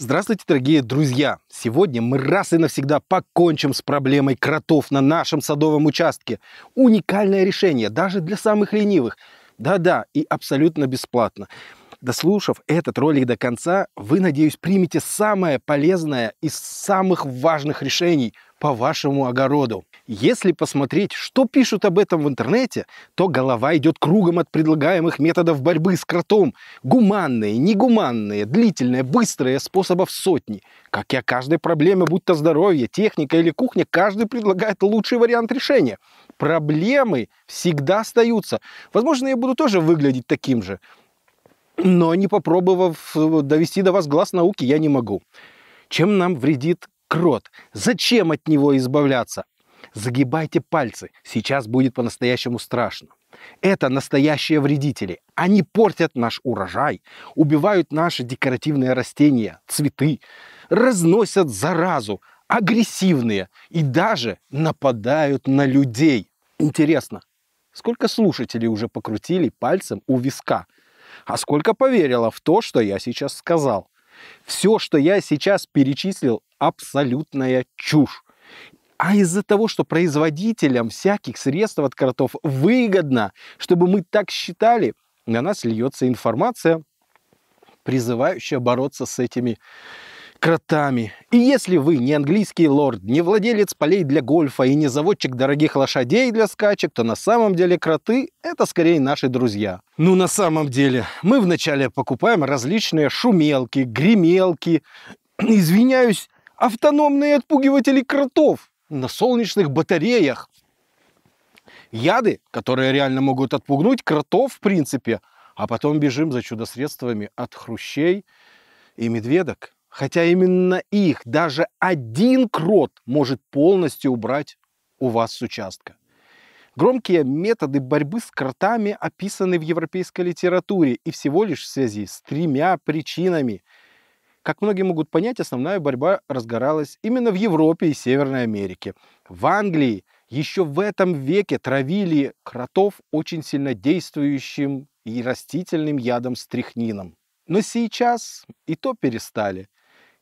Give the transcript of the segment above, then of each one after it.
Здравствуйте, дорогие друзья! Сегодня мы раз и навсегда покончим с проблемой кротов на нашем садовом участке. Уникальное решение даже для самых ленивых. Да-да, и абсолютно бесплатно. Дослушав этот ролик до конца, вы, надеюсь, примете самое полезное из самых важных решений по вашему огороду. Если посмотреть, что пишут об этом в интернете, то голова идет кругом от предлагаемых методов борьбы с кротом. Гуманные, негуманные, длительные, быстрые, способов сотни. Как и о каждой проблеме, будь то здоровье, техника или кухня, каждый предлагает лучший вариант решения. Проблемы всегда остаются. Возможно, я буду тоже выглядеть таким же но не попробовав э, довести до вас глаз науки, я не могу. Чем нам вредит крот? Зачем от него избавляться? Загибайте пальцы, сейчас будет по-настоящему страшно. Это настоящие вредители. Они портят наш урожай, убивают наши декоративные растения, цветы, разносят заразу, агрессивные и даже нападают на людей. Интересно, сколько слушателей уже покрутили пальцем у виска – а сколько поверило в то, что я сейчас сказал. Все, что я сейчас перечислил, абсолютная чушь. А из-за того, что производителям всяких средств от кротов выгодно, чтобы мы так считали, на нас льется информация, призывающая бороться с этими кротами. И если вы не английский лорд, не владелец полей для гольфа и не заводчик дорогих лошадей для скачек, то на самом деле кроты – это скорее наши друзья. Ну, на самом деле, мы вначале покупаем различные шумелки, гремелки, извиняюсь, автономные отпугиватели кротов на солнечных батареях. Яды, которые реально могут отпугнуть кротов в принципе, а потом бежим за чудо-средствами от хрущей и медведок. Хотя именно их даже один крот может полностью убрать у вас с участка. Громкие методы борьбы с кротами описаны в европейской литературе и всего лишь в связи с тремя причинами. Как многие могут понять, основная борьба разгоралась именно в Европе и Северной Америке. В Англии еще в этом веке травили кротов очень сильнодействующим и растительным ядом стрихнином. Но сейчас и то перестали.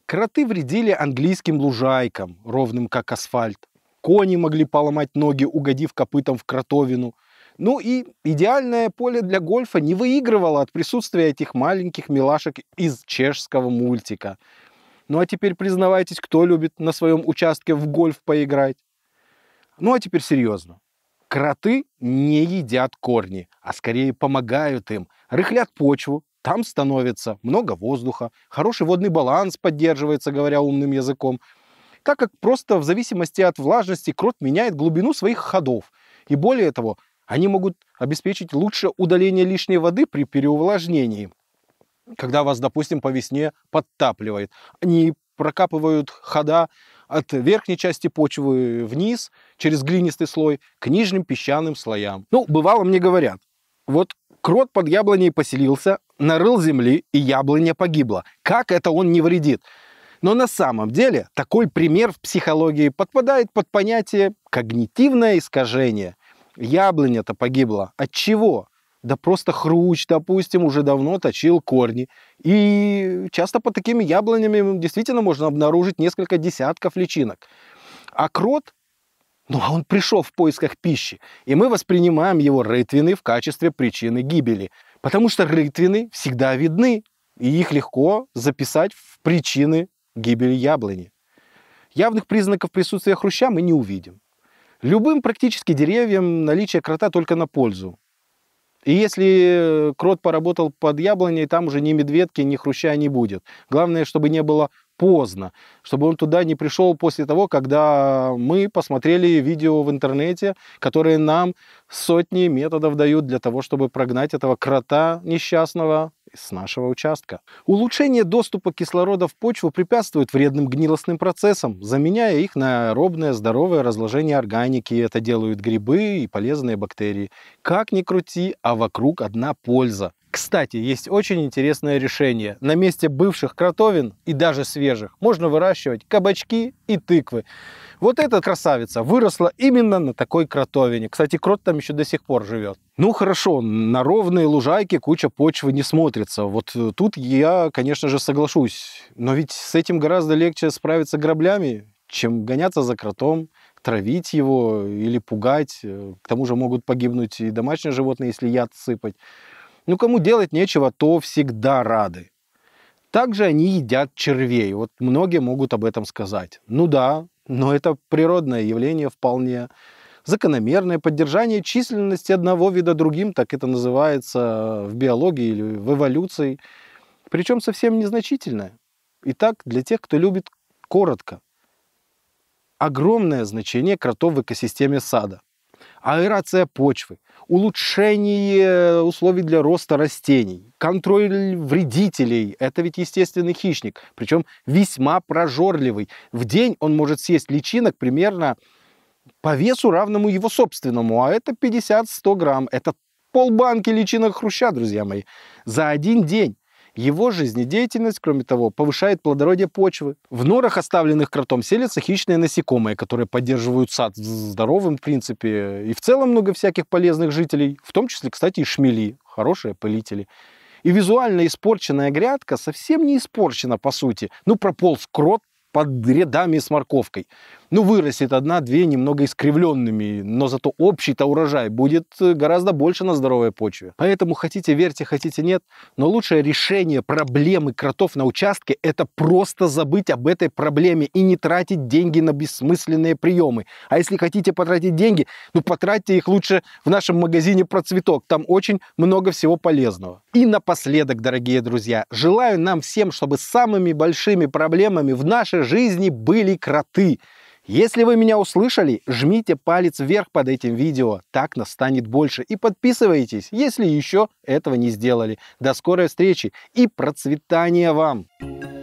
Кроты вредили английским лужайкам, ровным как асфальт. Кони могли поломать ноги, угодив копытом в кротовину. Ну и идеальное поле для гольфа не выигрывало от присутствия этих маленьких милашек из чешского мультика. Ну а теперь признавайтесь, кто любит на своем участке в гольф поиграть. Ну а теперь серьезно. Кроты не едят корни, а скорее помогают им, рыхлят почву, там становится много воздуха, хороший водный баланс поддерживается, говоря умным языком, так как просто в зависимости от влажности крот меняет глубину своих ходов. И более того, они могут обеспечить лучше удаление лишней воды при переувлажнении. Когда вас, допустим, по весне подтапливает, они прокапывают хода от верхней части почвы вниз, через глинистый слой, к нижним песчаным слоям. Ну, бывало, мне говорят, вот крот под яблоней поселился, нарыл земли, и яблоня погибла. Как это он не вредит? Но на самом деле такой пример в психологии подпадает под понятие когнитивное искажение. Яблоня-то погибла. От чего? Да просто хруч, допустим, уже давно точил корни. И часто под такими яблонями действительно можно обнаружить несколько десятков личинок. А крот ну а он пришел в поисках пищи, и мы воспринимаем его рытвины в качестве причины гибели, потому что рытвины всегда видны, и их легко записать в причины гибели яблони. Явных признаков присутствия хруща мы не увидим. Любым практически деревьям наличие крота только на пользу. И если э, крот поработал под яблоней, там уже ни медведки, ни хруща не будет. Главное, чтобы не было поздно, чтобы он туда не пришел после того, когда мы посмотрели видео в интернете, которые нам сотни методов дают для того, чтобы прогнать этого крота несчастного с нашего участка. Улучшение доступа кислорода в почву препятствует вредным гнилостным процессам, заменяя их на аэробное здоровое разложение органики. Это делают грибы и полезные бактерии. Как ни крути, а вокруг одна польза. Кстати, есть очень интересное решение. На месте бывших кротовин и даже свежих можно выращивать кабачки и тыквы. Вот эта красавица выросла именно на такой кротовине. Кстати, крот там еще до сих пор живет. Ну хорошо, на ровные лужайки куча почвы не смотрится. Вот э, тут я, конечно же, соглашусь. Но ведь с этим гораздо легче справиться граблями, чем гоняться за кротом травить его или пугать. Э, к тому же могут погибнуть и домашние животные, если яд сыпать. Ну, кому делать нечего, то всегда рады. Также они едят червей. Вот многие могут об этом сказать. Ну да, но это природное явление вполне. Закономерное поддержание численности одного вида другим, так это называется в биологии или в эволюции. Причем совсем незначительное. Итак, для тех, кто любит коротко, огромное значение кротов в экосистеме сада аэрация почвы, улучшение э, условий для роста растений, контроль вредителей. Это ведь естественный хищник, причем весьма прожорливый. В день он может съесть личинок примерно по весу, равному его собственному, а это 50-100 грамм. Это полбанки личинок хруща, друзья мои, за один день. Его жизнедеятельность, кроме того, повышает плодородие почвы. В норах, оставленных кротом, селятся хищные насекомые, которые поддерживают сад здоровым, в принципе, и в целом много всяких полезных жителей, в том числе, кстати, и шмели, хорошие пылители. И визуально испорченная грядка совсем не испорчена, по сути. Ну, прополз крот под рядами с морковкой ну, вырастет одна-две немного искривленными, но зато общий-то урожай будет э, гораздо больше на здоровой почве. Поэтому хотите верьте, хотите нет, но лучшее решение проблемы кротов на участке – это просто забыть об этой проблеме и не тратить деньги на бессмысленные приемы. А если хотите потратить деньги, ну, потратьте их лучше в нашем магазине "Процветок". там очень много всего полезного. И напоследок, дорогие друзья, желаю нам всем, чтобы самыми большими проблемами в нашей жизни были кроты – если вы меня услышали, жмите палец вверх под этим видео, так нас станет больше. И подписывайтесь, если еще этого не сделали. До скорой встречи и процветания вам! Thank you